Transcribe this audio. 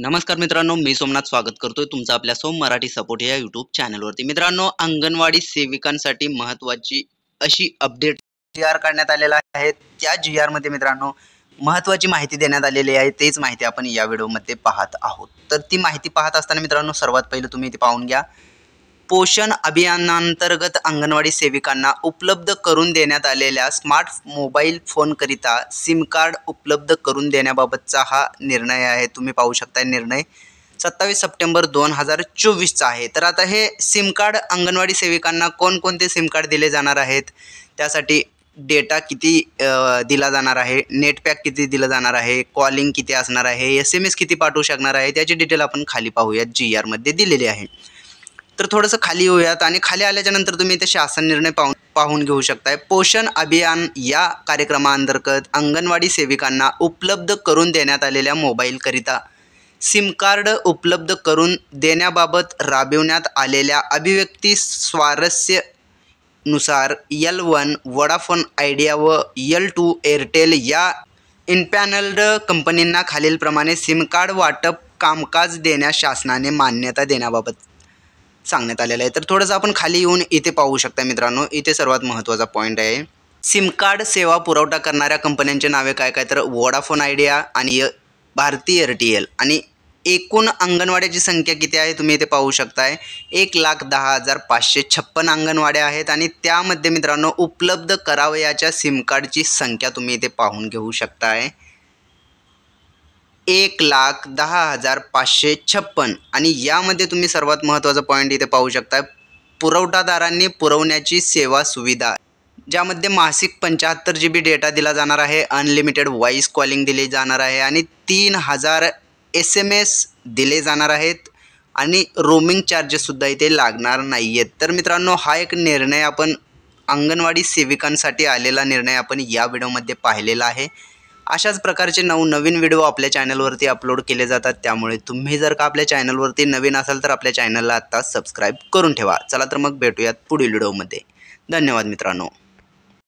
नमस्कार मित्रांनो मी सोमनाथ स्वागत करतोय तुमचं आपल्या सोम मराठी सपोर्ट या युट्यूब चॅनलवरती मित्रांनो अंगणवाडी सेविकांसाठी महत्वाची अशी अपडेट जी आर काढण्यात आलेला आहे त्या जी आर मध्ये मित्रांनो महत्त्वाची माहिती देण्यात आलेली आहे तेच माहिती आपण या व्हिडिओमध्ये पाहत आहोत तर ती माहिती पाहत असताना मित्रांनो सर्वात पहिले तुम्ही ती पाहून घ्या पोषण अभियानांतर्गत अंगणवाडी सेविकांना उपलब्ध करून देण्यात आलेल्या स्मार्ट मोबाईल फोनकरिता सिम कार्ड उपलब्ध करून देण्याबाबतचा हा निर्णय आहे तुम्ही पाहू शकता निर्णय सत्तावीस सप्टेंबर दोन हजार चोवीसचा आहे तर आता हे सिम कार्ड अंगणवाडी सेविकांना कोणकोणते सिम कार्ड दिले जाणार आहेत त्यासाठी डेटा किती दिला जाणार आहे नेटपॅक किती दिलं जाणार आहे कॉलिंग किती असणार आहे एस एम एस किती पाठवू शकणार आहे त्याची डिटेल आपण खाली पाहूयात जी आरमध्ये दिलेली आहे तर थोडंसं खाली येऊयात आणि खाली आल्याच्यानंतर तुम्ही ते शासन निर्णय पाहून पाहून घेऊ शकताय पोषण अभियान या कार्यक्रमाअंतर्गत अंगणवाडी सेविकांना उपलब्ध करून देण्यात आलेल्या मोबाईलकरिता सिम कार्ड उपलब्ध करून देण्याबाबत राबविण्यात आलेल्या अभिव्यक्ती स्वारस्य नुसार यल वन वडाफोन आयडिया व यल टू एअरटेल या इनपॅनल्ड कंपनींना खालीलप्रमाणे सिम कार्ड वाटप कामकाज देण्यास शासनाने मान्यता देण्याबाबत सांगण्यात आलेलं आहे तर थोडंसं आपण खाली येऊन इथे पाहू शकता मित्रांनो इथे सर्वात महत्त्वाचा पॉईंट आहे सिम कार्ड सेवा पुरवठा करणाऱ्या कंपन्यांचे नावे काय काय तर वोडाफोन आयडिया आणि भारती एअरटीएल आणि एकूण अंगणवाड्याची संख्या किती आहे तुम्ही इथे पाहू शकताय एक लाख दहा हजार पाचशे छप्पन अंगणवाड्या आहेत आणि त्यामध्ये मित्रांनो उपलब्ध करावयाच्या सिम कार्डची संख्या तुम्ही इथे पाहून घेऊ शकताय एक लाख दहा हजार पाचशे छप्पन आणि यामध्ये तुम्ही सर्वात महत्त्वाचा पॉईंट इथे पाहू शकता पुरवठादारांनी पुरवण्याची सेवा सुविधा ज्यामध्ये मासिक पंच्याहत्तर जी बी डेटा दिला जाणार आहे अनलिमिटेड व्हॉइस कॉलिंग दिली जाणार आहे आणि तीन हजार एस एम एस दिले जाणार आहेत आणि रोमिंग चार्जेससुद्धा इथे लागणार नाही आहेत तर मित्रांनो हा एक निर्णय आपण अंगणवाडी सेविकांसाठी आलेला निर्णय आपण या व्हिडिओमध्ये पाहिलेला आहे अशाच प्रकारचे नऊ नवीन व्हिडिओ आपल्या चॅनलवरती अपलोड केले जातात त्यामुळे तुम्ही जर का आपल्या चॅनलवरती नवीन असाल तर आपल्या चॅनलला आत्ता सबस्क्राईब करून ठेवा चला तर मग भेटूयात पुढील व्हिडिओमध्ये धन्यवाद मित्रांनो